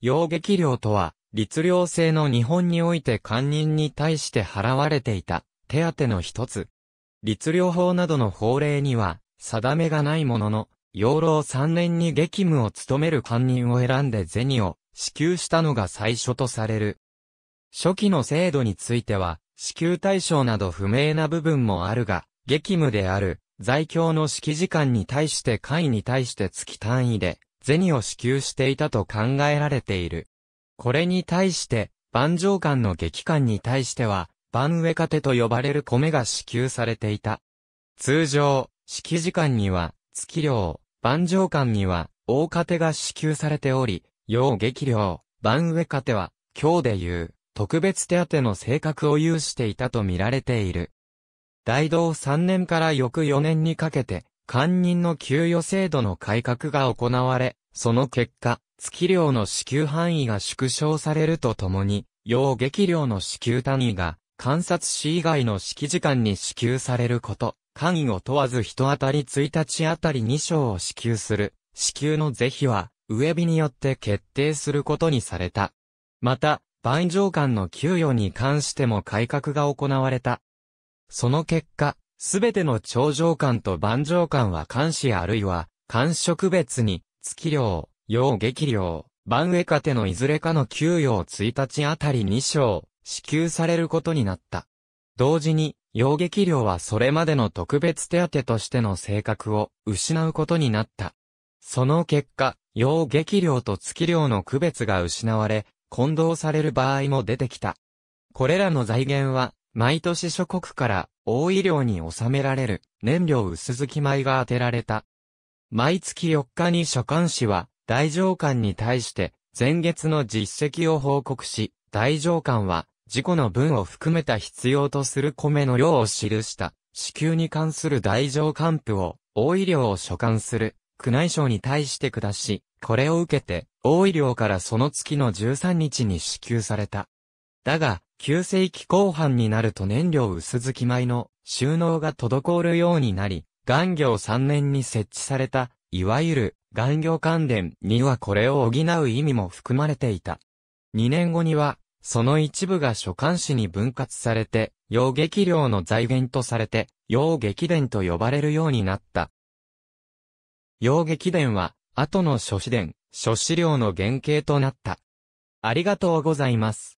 溶撃量とは、律令制の日本において官人に対して払われていた手当の一つ。律令法などの法令には定めがないものの、養老3年に激務を務める官人を選んで銭を支給したのが最初とされる。初期の制度については、支給対象など不明な部分もあるが、激務である在京の式時間に対して会に対して月単位で銭を支給していたと考えられている。これに対して、万丈館の劇館に対しては、万上糧と呼ばれる米が支給されていた。通常、式時間には、月量、万丈館には、大糧が支給されており、要激量、万上ては、今日でいう、特別手当の性格を有していたと見られている。大道3年から翌4年にかけて、官人の給与制度の改革が行われ、その結果、月量の支給範囲が縮小されるとともに、要激量の支給単位が、観察士以外の指揮時間に支給されること、単位を問わず人当たり1日あたり2章を支給する、支給の是非は、上日によって決定することにされた。また、万丈官の給与に関しても改革が行われた。その結果、すべての頂上間と盤上間は監視あるいは、視。職別に、月量、陽劇量、番上かてのいずれかの給与を1日あたり2章、支給されることになった。同時に、陽劇量はそれまでの特別手当としての性格を失うことになった。その結果、陽劇量と月量の区別が失われ、混同される場合も出てきた。これらの財源は、毎年諸国から大医療に収められる燃料薄き米が当てられた。毎月4日に所管士は大上官に対して前月の実績を報告し、大上官は事故の分を含めた必要とする米の量を記した支給に関する大上官布を大医療を所管する宮内省に対して下し、これを受けて大医療からその月の13日に支給された。だが、9世紀後半になると燃料薄付き米の収納が滞るようになり、元業3年に設置された、いわゆる元業関連にはこれを補う意味も含まれていた。2年後には、その一部が所管市に分割されて、洋劇量の財源とされて、洋劇伝と呼ばれるようになった。洋劇伝は、後の諸子伝、諸子料の原型となった。ありがとうございます。